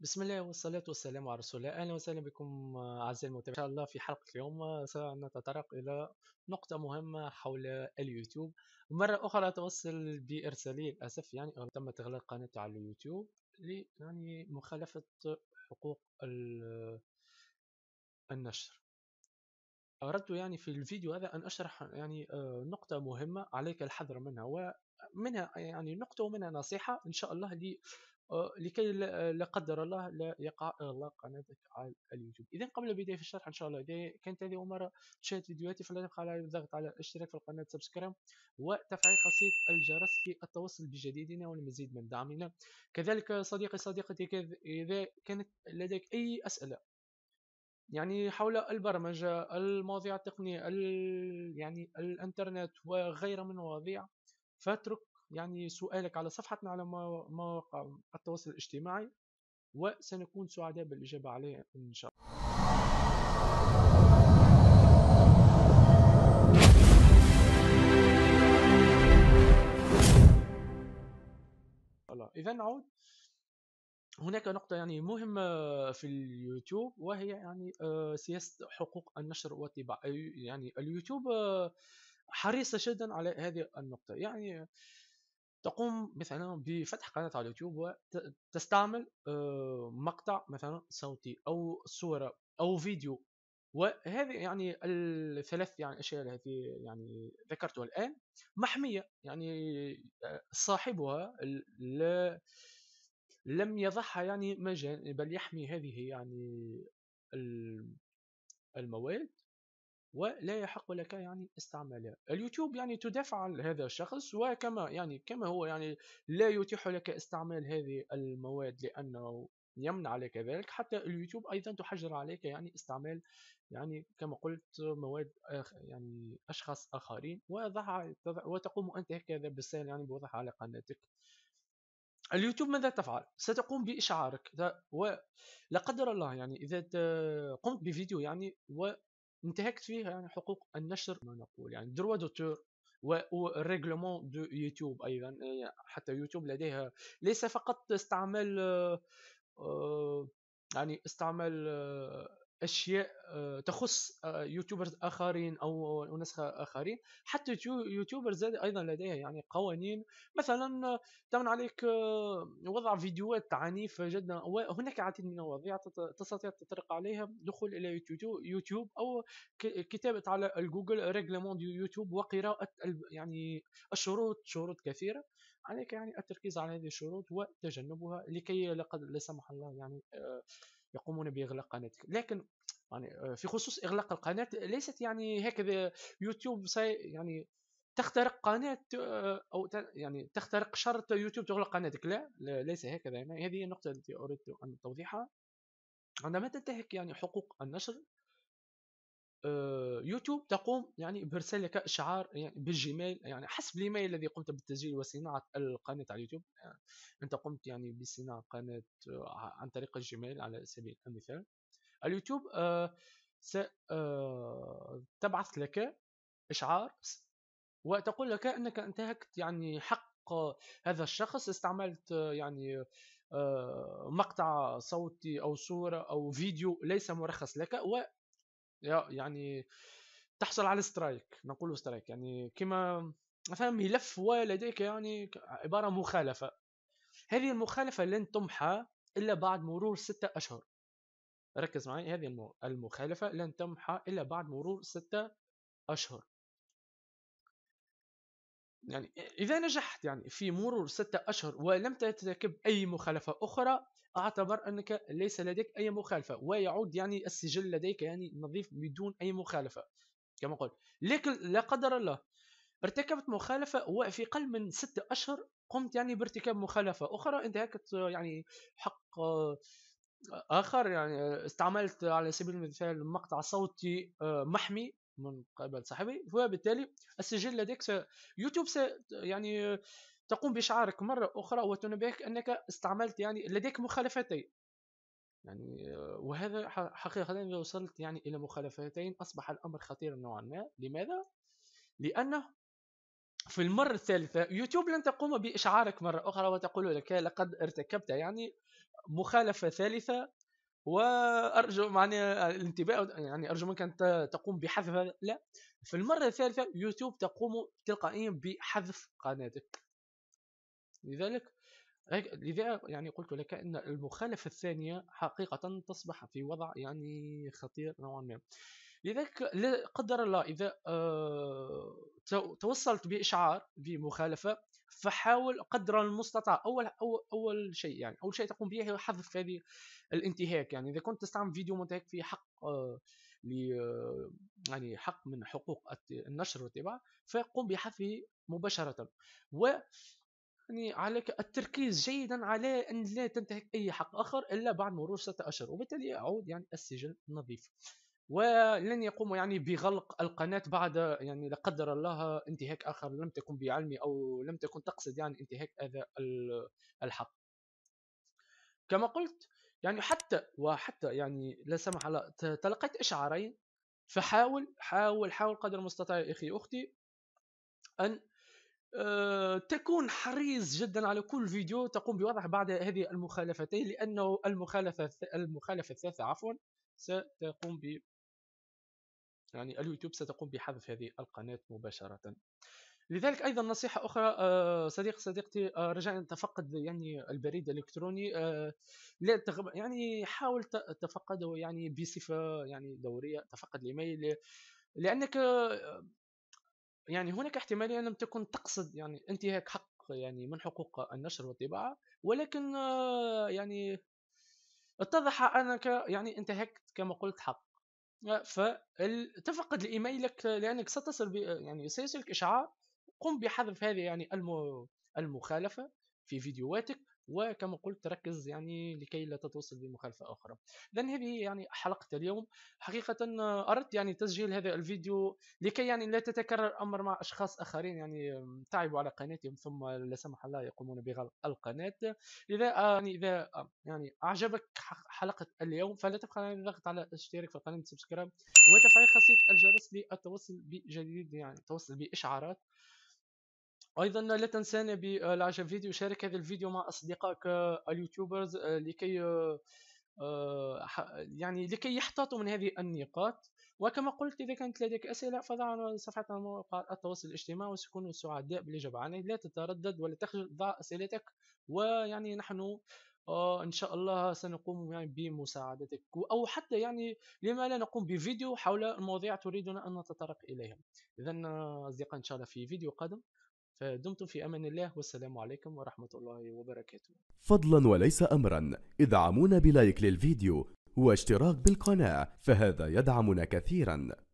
بسم الله والصلاة والسلام على رسول الله أهلا وسهلا بكم أعزائي المتابعين إن شاء الله في حلقة اليوم سنتطرق إلى نقطة مهمة حول اليوتيوب مرة أخرى توصل بإرسالي للأسف يعني تم إغلاق قناتي على اليوتيوب يعني مخالفة حقوق النشر أردت يعني في الفيديو هذا أن أشرح يعني آه، نقطة مهمة عليك الحذر منها ومنها يعني نقطة ومنها نصيحة إن شاء الله لي آه، لكي لا قدر الله لا يقع اغلاق قناتك على اليوتيوب اذا قبل البدايه في الشرح ان شاء الله اذا كانت هذه اول مره تشاهد فيديوهاتي فلا تبقى على الضغط على الاشتراك في القناه سبسكرايب وتفعيل خاصيه الجرس للتوصل بجديدنا والمزيد من دعمنا كذلك صديقي صديقتي اذا كانت لديك اي اسئله يعني حول البرمجه المواضيع التقنيه يعني الانترنت وغيرها من المواضيع فاترك يعني سؤالك على صفحتنا على مواقع التواصل الاجتماعي وسنكون سعداء بالإجابة عليه إن شاء الله إذا نعود هناك نقطة يعني مهمة في اليوتيوب وهي يعني آه، سياسة حقوق النشر والطباعة يعني اليوتيوب آه، حريصة جدا على هذه النقطة يعني تقوم مثلا بفتح قناه على اليوتيوب وتستعمل آه، مقطع مثلا صوتي او صوره او فيديو وهذه يعني الثلاث يعني اشياء التي يعني ذكرتها الان محميه يعني آه، صاحبها لا لم يضعها يعني مجان بل يحمي هذه يعني المواد ولا يحق لك يعني استعمالها اليوتيوب يعني تدافع عن هذا الشخص وكما يعني كما هو يعني لا يتيح لك استعمال هذه المواد لانه يمنع عليك ذلك حتى اليوتيوب ايضا تحجر عليك يعني استعمال يعني كما قلت مواد آخ يعني اشخاص اخرين وضع وتقوم انت هكذا بالسهل يعني بوضعها على قناتك اليوتيوب ماذا تفعل؟ ستقوم بإشعارك ولا قدر الله يعني إذا قمت بفيديو يعني و انتهكت فيها يعني حقوق النشر ما نقول يعني دروا دوتور والريغلومون دو يوتيوب ايضا يعني حتى يوتيوب لديها ليس فقط استعمال آه، آه، يعني استعمال آه، اشياء آه، تخص آه، يوتيوبرز اخرين او نسخه اخرين حتى يوتيوبرز ايضا لديها يعني قوانين مثلا تمنع عليك آه، وضع فيديوهات عنيفه جدا وهناك العديد من المواضيع تستطيع تطرق عليها دخول الى يوتيوب او كتابه على الجوجل ريغلمون يوتيوب وقراءه يعني الشروط شروط كثيره عليك يعني التركيز على هذه الشروط وتجنبها لكي لا لا سمح الله يعني يقومون باغلاق قناتك لكن يعني آه، في خصوص اغلاق القناه ليست يعني هكذا يوتيوب سي يعني تخترق قناه آه، او يعني تخترق شرط يوتيوب تغلق قناتك لا, لا ليس هكذا يعني هذه النقطه التي اردت ان توضيحها عندما تنتهك يعني حقوق النشر آه، يوتيوب تقوم يعني بارسال لك اشعار يعني بالجيميل يعني حسب الايميل الذي قمت بالتسجيل وصناعه القناه على اليوتيوب يعني انت قمت يعني بصناعه قناه آه، عن طريق الجيميل على سبيل المثال اليوتيوب ستبعث لك اشعار وتقول لك انك انتهكت يعني حق هذا الشخص استعملت يعني مقطع صوتي او صوره او فيديو ليس مرخص لك يعني تحصل على سترايك نقول سترايك يعني كما مثلا ملف هو لديك يعني عباره مخالفه هذه المخالفه لن تمحى الا بعد مرور ستة اشهر ركز معي هذه المخالفه لن تمحى الا بعد مرور ستة اشهر يعني إذا نجحت يعني في مرور ستة أشهر ولم ترتكب أي مخالفة أخرى أعتبر أنك ليس لديك أي مخالفة ويعود يعني السجل لديك يعني نظيف بدون أي مخالفة كما قلت لكن لا قدر الله ارتكبت مخالفة وفي قل من ستة أشهر قمت يعني بارتكاب مخالفة أخرى انتهكت يعني حق آه، آخر يعني استعملت على سبيل المثال مقطع صوتي آه، محمي من قبل صاحبي وبالتالي السجل لديك س... يوتيوب س... يعني تقوم بإشعارك مرة أخرى وتنبهك أنك استعملت يعني لديك مخالفتين يعني وهذا حقيقة إذا وصلت يعني إلى مخالفتين أصبح الأمر خطير نوعا ما لماذا؟ لأنه في المرة الثالثة يوتيوب لن تقوم بإشعارك مرة أخرى وتقول لك لقد ارتكبت يعني مخالفة ثالثة وارجو معني الانتباه يعني ارجو منك ان تقوم بحذف هذا لا في المره الثالثه يوتيوب تقوم تلقائيا بحذف قناتك لذلك لذا يعني قلت لك ان المخالفه الثانيه حقيقه تصبح في وضع يعني خطير نوعا ما لذلك قدر الله اذا آه، توصلت باشعار بمخالفه فحاول قدر المستطاع اول اول اول شيء يعني اول شيء تقوم به هو حذف هذه الانتهاك يعني اذا كنت تستعمل فيديو منتهك في حق آه، ل يعني حق من حقوق النشر والطباعه فقم بحذفه مباشره و يعني عليك التركيز جيدا على ان لا تنتهك اي حق اخر الا بعد مرور ستة اشهر وبالتالي يعود يعني السجن نظيف ولن يقوموا يعني بغلق القناة بعد يعني لا قدر الله انتهاك آخر لم تكن بعلمي أو لم تكن تقصد يعني انتهاك هذا الحق كما قلت يعني حتى وحتى يعني لا سمح الله تلقيت إشعارين فحاول حاول حاول قدر المستطاع يا أخي أختي أن آه، تكون حريص جدا على كل فيديو تقوم بوضع بعد هذه المخالفتين لأنه المخالفة المخالفة الثالثة عفوا ستقوم ب يعني اليوتيوب ستقوم بحذف هذه القناة مباشرة لذلك ايضا نصيحه اخرى آه، صديق صديقتي آه، رجاء تفقد يعني البريد الالكتروني آه، لا يعني حاول تفقده يعني بصفه يعني دوريه تفقد الايميل لانك يعني هناك احتماليه لم تكن تقصد يعني انتهاك حق يعني من حقوق النشر والطباعه ولكن يعني اتضح انك يعني انتهكت كما قلت حق فتفقد ايميلك لانك ستصل يعني سيصلك اشعار قم بحذف هذه يعني المخالفه في فيديوهاتك وكما قلت ركز يعني لكي لا تتوصل بمخالفة أخرى إذا هذه يعني حلقة اليوم حقيقة آه، أردت يعني تسجيل هذا الفيديو لكي يعني لا تتكرر أمر مع أشخاص آخرين يعني تعبوا على قناتهم ثم لا سمح الله يقومون بغلق القناة إذا آه، يعني إذا آه، يعني أعجبك حلقة اليوم فلا تبخل عن الضغط على الاشتراك في القناة سبسكرايب وتفعيل خاصية الجرس للتوصل بجديد يعني التوصل بإشعارات ايضا لا تنسانا آه، بالعجب فيديو شارك هذا الفيديو مع اصدقائك آه، اليوتيوبرز آه، لكي يعني لكي يحتاطوا من هذه النقاط وكما قلت إذا كانت لديك أسئلة فضع على صفحتنا موقع التواصل الاجتماعي وسكون سعداء بالإجابة عليه لا تتردد ولا تخجل ضع أسئلتك ويعني نحن إن شاء الله سنقوم يعني بمساعدتك أو حتى يعني لما لا نقوم بفيديو حول المواضيع تريدنا أن نتطرق إليها إذا اصدقائي إن شاء الله في فيديو قادم فدمتم في أمان الله والسلام عليكم ورحمة الله وبركاته فضلا وليس أمرا ادعمونا بلايك للفيديو واشتراك بالقناة فهذا يدعمنا كثيرا